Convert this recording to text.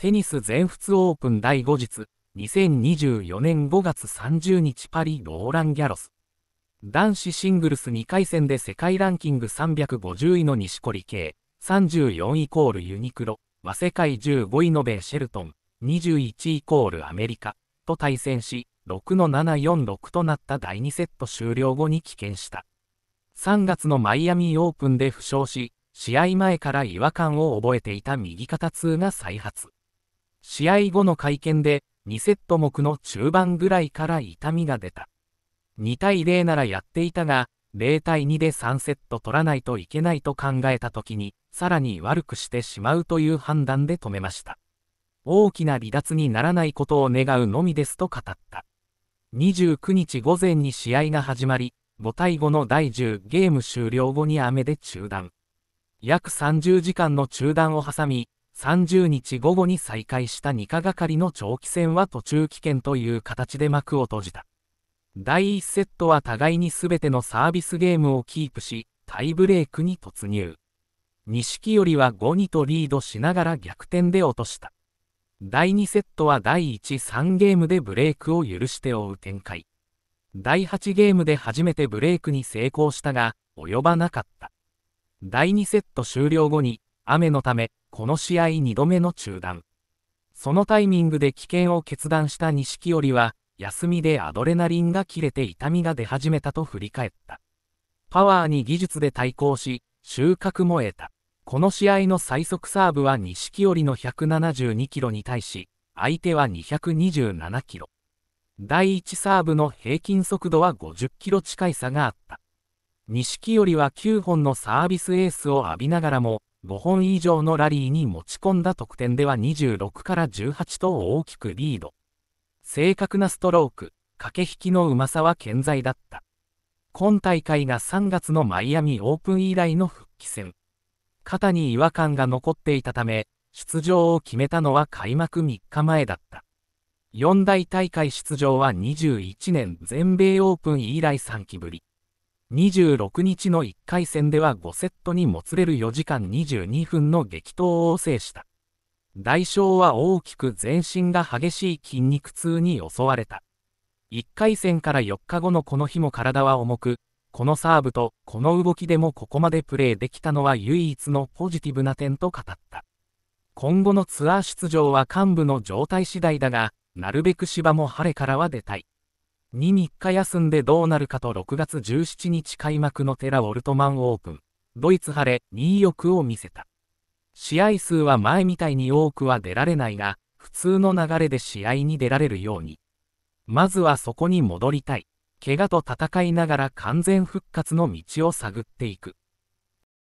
テニス全仏オープン第5日、2024年5月30日パリ・ローラン・ギャロス。男子シングルス2回戦で世界ランキング350位の錦織圭、34イコールユニクロ、和世界15位のベーシェルトン、21イコールアメリカ、と対戦し、6の746となった第2セット終了後に棄権した。3月のマイアミオープンで負傷し、試合前から違和感を覚えていた右肩痛が再発。試合後の会見で、2セット目の中盤ぐらいから痛みが出た。2対0ならやっていたが、0対2で3セット取らないといけないと考えた時に、さらに悪くしてしまうという判断で止めました。大きな離脱にならないことを願うのみですと語った。29日午前に試合が始まり、5対5の第10ゲーム終了後に雨で中断。約30時間の中断を挟み、30日午後に再開した2課係の長期戦は途中棄権という形で幕を閉じた。第1セットは互いに全てのサービスゲームをキープし、タイブレークに突入。錦織は5-2とリードしながら逆転で落とした。第2セットは第13ゲームでブレークを許して追う展開。第8ゲームで初めてブレークに成功したが、及ばなかった。第2セット終了後に、雨のため、この試合2度目の中断。そのタイミングで棄権を決断した錦織は、休みでアドレナリンが切れて痛みが出始めたと振り返った。パワーに技術で対抗し、収穫も得た。この試合の最速サーブは錦織の172キロに対し、相手は227キロ。第1サーブの平均速度は50キロ近い差があった。錦織は9本のサービスエースを浴びながらも、5本以上のラリーに持ち込んだ得点では26から18と大きくリード。正確なストローク、駆け引きのうまさは健在だった。今大会が3月のマイアミオープン以来の復帰戦。肩に違和感が残っていたため、出場を決めたのは開幕3日前だった。四大大会出場は21年全米オープン以来3期ぶり。26日の1回戦では5セットにもつれる4時間22分の激闘を制した。代償は大きく全身が激しい筋肉痛に襲われた。1回戦から4日後のこの日も体は重く、このサーブとこの動きでもここまでプレーできたのは唯一のポジティブな点と語った。今後のツアー出場は幹部の状態次第だが、なるべく芝も晴れからは出たい。2、3日休んでどうなるかと6月17日開幕のテラ・ウォルトマンオープン、ドイツ晴れ、2位欲を見せた。試合数は前みたいに多くは出られないが、普通の流れで試合に出られるように。まずはそこに戻りたい。怪我と戦いながら完全復活の道を探っていく。